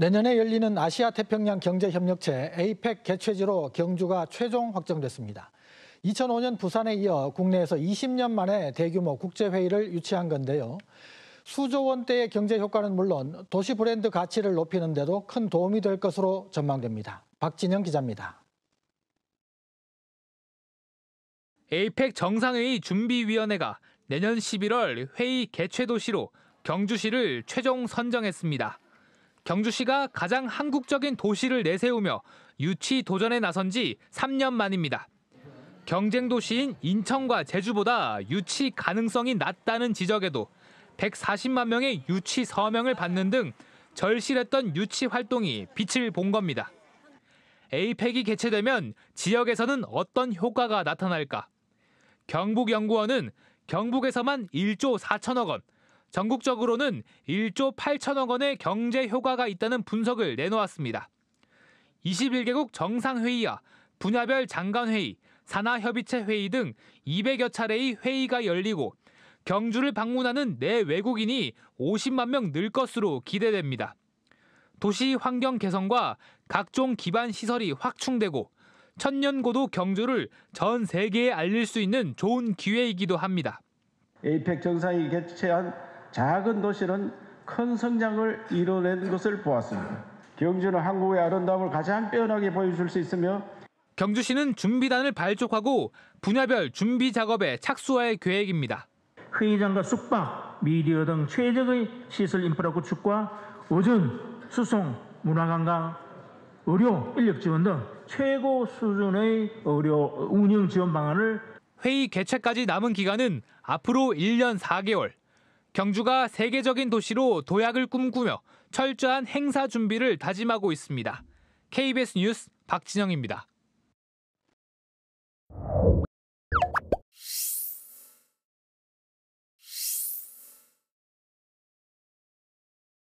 내년에 열리는 아시아 태평양 경제협력체 APEC 개최지로 경주가 최종 확정됐습니다. 2005년 부산에 이어 국내에서 20년 만에 대규모 국제회의를 유치한 건데요. 수조 원대의 경제 효과는 물론 도시 브랜드 가치를 높이는 데도 큰 도움이 될 것으로 전망됩니다. 박진영 기자입니다. APEC 정상회의 준비위원회가 내년 11월 회의 개최 도시로 경주시를 최종 선정했습니다. 경주시가 가장 한국적인 도시를 내세우며 유치 도전에 나선 지 3년 만입니다. 경쟁 도시인 인천과 제주보다 유치 가능성이 낮다는 지적에도 140만 명의 유치 서명을 받는 등 절실했던 유치 활동이 빛을 본 겁니다. 에이펙이 개최되면 지역에서는 어떤 효과가 나타날까? 경북연구원은 경북에서만 1조 4천억 원, 전국적으로는 1조 8천억 원의 경제 효과가 있다는 분석을 내놓았습니다. 21개국 정상회의와 분야별 장관회의, 산하협의체 회의 등 200여 차례의 회의가 열리고 경주를 방문하는 내 네 외국인이 50만 명 늘 것으로 기대됩니다. 도시 환경 개선과 각종 기반 시설이 확충되고 천년고도 경주를 전 세계에 알릴 수 있는 좋은 기회이기도 합니다. 에이펙 정상이 개최한 작은 도시는 큰 성장을 이뤄낸 것을 보았습니다. 경주는 한국의 아름다움을 가장 빼어나게 보여줄 수 있으며 경주시는 준비단을 발족하고 분야별 준비 작업에 착수할 계획입니다. 회의장과 숙박, 미디어 등 최적의 시설 인프라 구축과 오전, 수송, 문화관광, 의료, 인력 지원 등 최고 수준의 의료 운영 지원 방안을 회의 개최까지 남은 기간은 앞으로 1년 4개월. 경주가 세계적인 도시로 도약을 꿈꾸며 철저한 행사 준비를 다짐하고 있습니다. KBS 뉴스 박진영입니다.